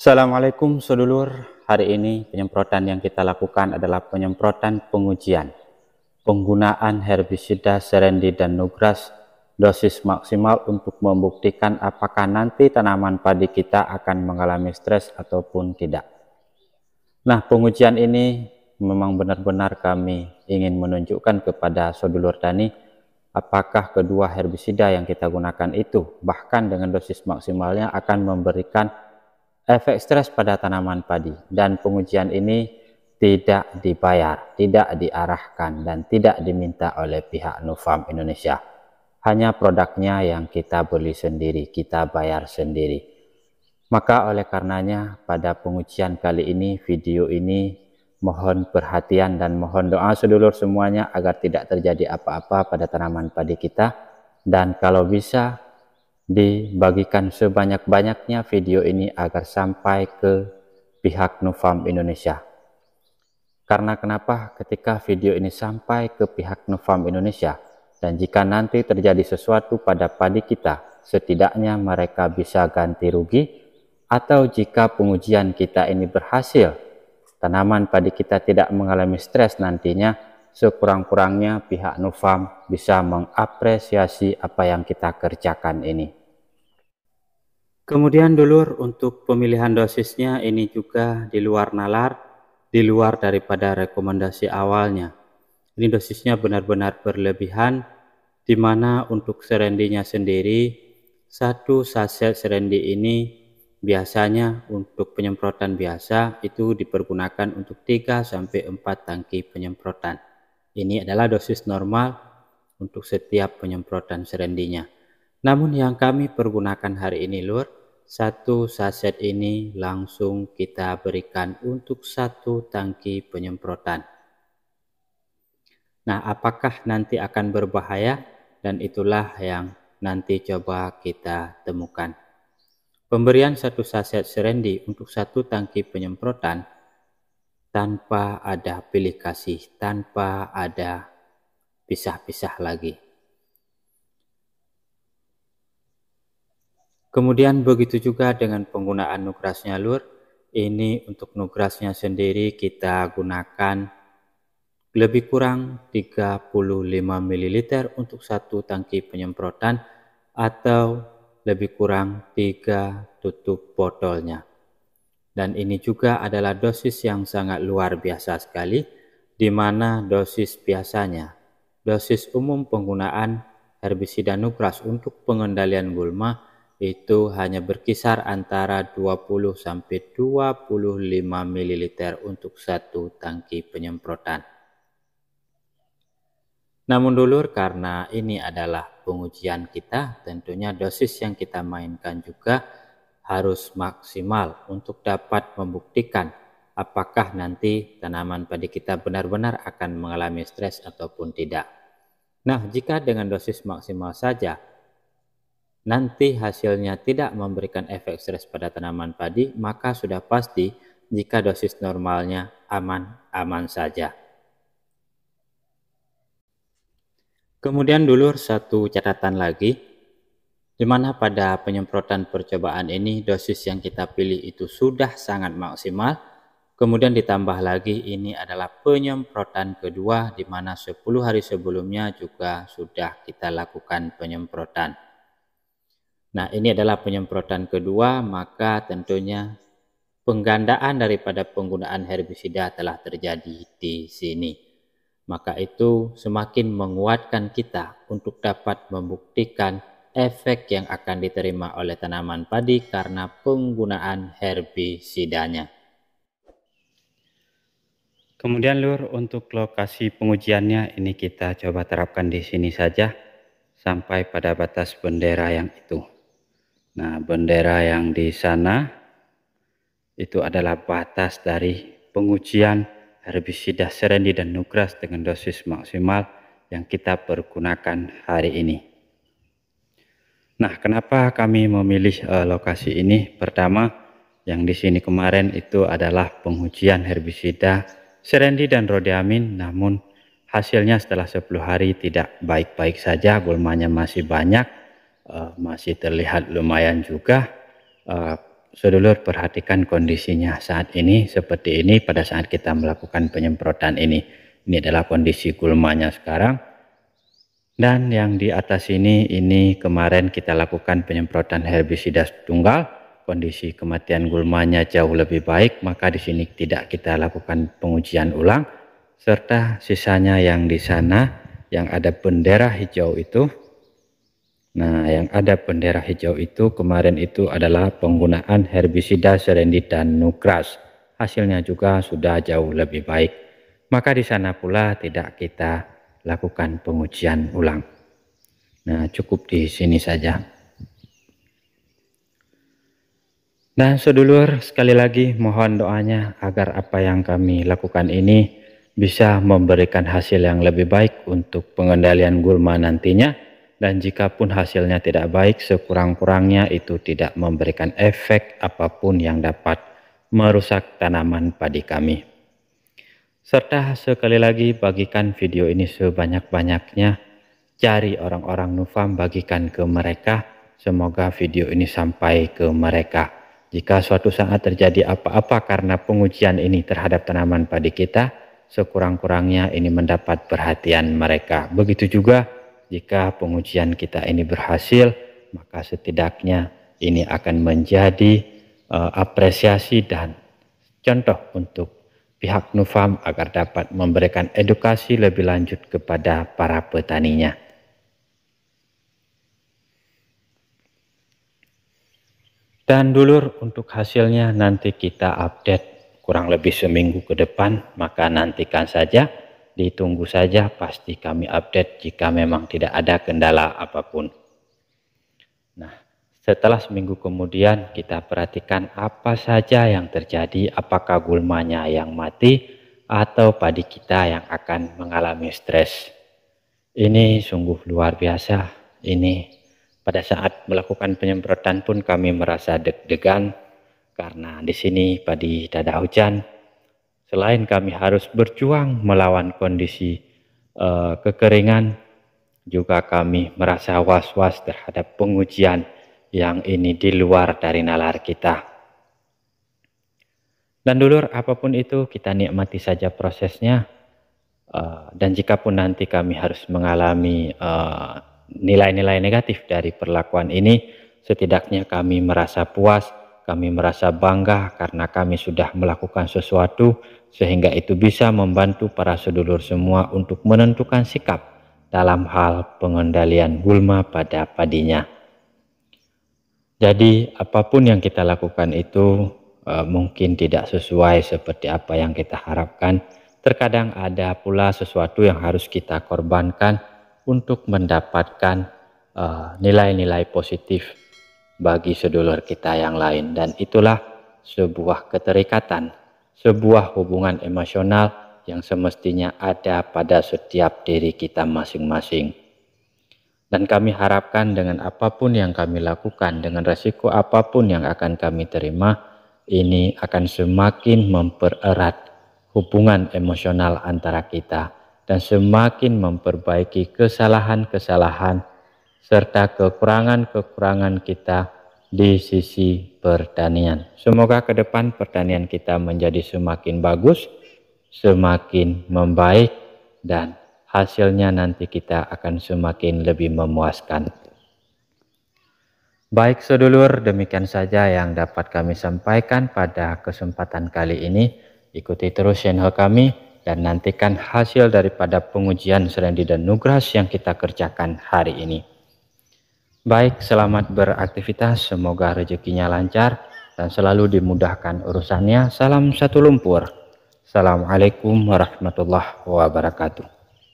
Assalamualaikum sedulur. Hari ini penyemprotan yang kita lakukan adalah penyemprotan pengujian penggunaan herbisida serendi dan nugras dosis maksimal untuk membuktikan apakah nanti tanaman padi kita akan mengalami stres ataupun tidak. Nah, pengujian ini memang benar-benar kami ingin menunjukkan kepada sedulur tani apakah kedua herbisida yang kita gunakan itu bahkan dengan dosis maksimalnya akan memberikan efek stres pada tanaman padi dan pengujian ini tidak dibayar, tidak diarahkan dan tidak diminta oleh pihak Nufarm Indonesia. Hanya produknya yang kita beli sendiri, kita bayar sendiri. Maka oleh karenanya pada pengujian kali ini video ini mohon perhatian dan mohon doa sedulur semuanya agar tidak terjadi apa-apa pada tanaman padi kita dan kalau bisa dibagikan sebanyak-banyaknya video ini agar sampai ke pihak Nufam Indonesia. Karena kenapa ketika video ini sampai ke pihak Nufam Indonesia dan jika nanti terjadi sesuatu pada padi kita, setidaknya mereka bisa ganti rugi atau jika pengujian kita ini berhasil, tanaman padi kita tidak mengalami stres nantinya, sekurang-kurangnya pihak Nufam bisa mengapresiasi apa yang kita kerjakan ini. Kemudian dulur untuk pemilihan dosisnya ini juga di luar nalar, di luar daripada rekomendasi awalnya. Ini dosisnya benar-benar berlebihan, di mana untuk serendinya sendiri, satu saset serendi ini biasanya untuk penyemprotan biasa itu dipergunakan untuk 3-4 tangki penyemprotan. Ini adalah dosis normal untuk setiap penyemprotan serendinya. Namun yang kami pergunakan hari ini lur satu saset ini langsung kita berikan untuk satu tangki penyemprotan. Nah, apakah nanti akan berbahaya? Dan itulah yang nanti coba kita temukan. Pemberian satu saset serendi untuk satu tangki penyemprotan tanpa ada pilih kasih, tanpa ada pisah-pisah lagi. Kemudian begitu juga dengan penggunaan nugrasnya lur, ini untuk nugrasnya sendiri kita gunakan lebih kurang 35 ml untuk satu tangki penyemprotan atau lebih kurang 3 tutup botolnya. Dan ini juga adalah dosis yang sangat luar biasa sekali, di mana dosis biasanya, dosis umum penggunaan herbisida nugras untuk pengendalian gulma itu hanya berkisar antara 20 sampai 25 ml untuk satu tangki penyemprotan. Namun dulur karena ini adalah pengujian kita, tentunya dosis yang kita mainkan juga harus maksimal untuk dapat membuktikan apakah nanti tanaman padi kita benar-benar akan mengalami stres ataupun tidak. Nah, jika dengan dosis maksimal saja nanti hasilnya tidak memberikan efek stres pada tanaman padi, maka sudah pasti jika dosis normalnya aman-aman saja. Kemudian dulur satu catatan lagi, di mana pada penyemprotan percobaan ini dosis yang kita pilih itu sudah sangat maksimal, kemudian ditambah lagi ini adalah penyemprotan kedua di mana 10 hari sebelumnya juga sudah kita lakukan penyemprotan. Nah, ini adalah penyemprotan kedua, maka tentunya penggandaan daripada penggunaan herbisida telah terjadi di sini. Maka itu semakin menguatkan kita untuk dapat membuktikan efek yang akan diterima oleh tanaman padi karena penggunaan herbisidanya. Kemudian Lur, untuk lokasi pengujiannya ini kita coba terapkan di sini saja sampai pada batas bendera yang itu. Nah, bendera yang di sana itu adalah batas dari pengujian herbisida serendi dan nukras dengan dosis maksimal yang kita pergunakan hari ini. Nah, kenapa kami memilih uh, lokasi ini? Pertama, yang di sini kemarin itu adalah pengujian herbisida serendi dan rodiamin, namun hasilnya setelah 10 hari tidak baik-baik saja, gulmanya masih banyak uh, masih terlihat lumayan juga. Uh, sedulur perhatikan kondisinya saat ini seperti ini pada saat kita melakukan penyemprotan ini. Ini adalah kondisi gulmanya sekarang. Dan yang di atas ini, ini kemarin kita lakukan penyemprotan herbisida tunggal. Kondisi kematian gulmanya jauh lebih baik, maka di sini tidak kita lakukan pengujian ulang. Serta sisanya yang di sana, yang ada bendera hijau itu, Nah, yang ada bendera hijau itu kemarin itu adalah penggunaan herbisida serendit dan nukras. Hasilnya juga sudah jauh lebih baik. Maka di sana pula tidak kita lakukan pengujian ulang. Nah, cukup di sini saja. Nah, sedulur, sekali lagi mohon doanya agar apa yang kami lakukan ini bisa memberikan hasil yang lebih baik untuk pengendalian gulma nantinya dan jika pun hasilnya tidak baik sekurang-kurangnya itu tidak memberikan efek apapun yang dapat merusak tanaman padi kami. Serta sekali lagi bagikan video ini sebanyak-banyaknya, cari orang-orang Nufam bagikan ke mereka, semoga video ini sampai ke mereka. Jika suatu saat terjadi apa-apa karena pengujian ini terhadap tanaman padi kita, sekurang-kurangnya ini mendapat perhatian mereka. Begitu juga jika pengujian kita ini berhasil, maka setidaknya ini akan menjadi uh, apresiasi dan contoh untuk pihak Nufam agar dapat memberikan edukasi lebih lanjut kepada para petaninya. Dan dulur untuk hasilnya nanti kita update kurang lebih seminggu ke depan, maka nantikan saja Ditunggu saja pasti kami update jika memang tidak ada kendala apapun. Nah, setelah seminggu kemudian kita perhatikan apa saja yang terjadi, apakah gulmanya yang mati atau padi kita yang akan mengalami stres. Ini sungguh luar biasa. Ini pada saat melakukan penyemprotan pun kami merasa deg-degan karena di sini padi tidak ada hujan Selain kami harus berjuang melawan kondisi uh, kekeringan, juga kami merasa was-was terhadap pengujian yang ini di luar dari nalar kita. Dan dulur, apapun itu kita nikmati saja prosesnya. Uh, dan jika pun nanti kami harus mengalami eh, nilai-nilai uh, negatif dari perlakuan ini, setidaknya kami merasa puas kami merasa bangga karena kami sudah melakukan sesuatu sehingga itu bisa membantu para sedulur semua untuk menentukan sikap dalam hal pengendalian gulma pada padinya. Jadi apapun yang kita lakukan itu e, mungkin tidak sesuai seperti apa yang kita harapkan. Terkadang ada pula sesuatu yang harus kita korbankan untuk mendapatkan e, nilai-nilai e, positif bagi sedulur kita yang lain dan itulah sebuah keterikatan, sebuah hubungan emosional yang semestinya ada pada setiap diri kita masing-masing. Dan kami harapkan dengan apapun yang kami lakukan, dengan resiko apapun yang akan kami terima, ini akan semakin mempererat hubungan emosional antara kita dan semakin memperbaiki kesalahan-kesalahan serta kekurangan-kekurangan kita di sisi pertanian. Semoga ke depan pertanian kita menjadi semakin bagus, semakin membaik, dan hasilnya nanti kita akan semakin lebih memuaskan. Baik sedulur, demikian saja yang dapat kami sampaikan pada kesempatan kali ini. Ikuti terus channel kami dan nantikan hasil daripada pengujian Serendi dan Nugras yang kita kerjakan hari ini. Baik, selamat beraktivitas. Semoga rezekinya lancar dan selalu dimudahkan urusannya. Salam satu lumpur. Assalamualaikum warahmatullahi wabarakatuh.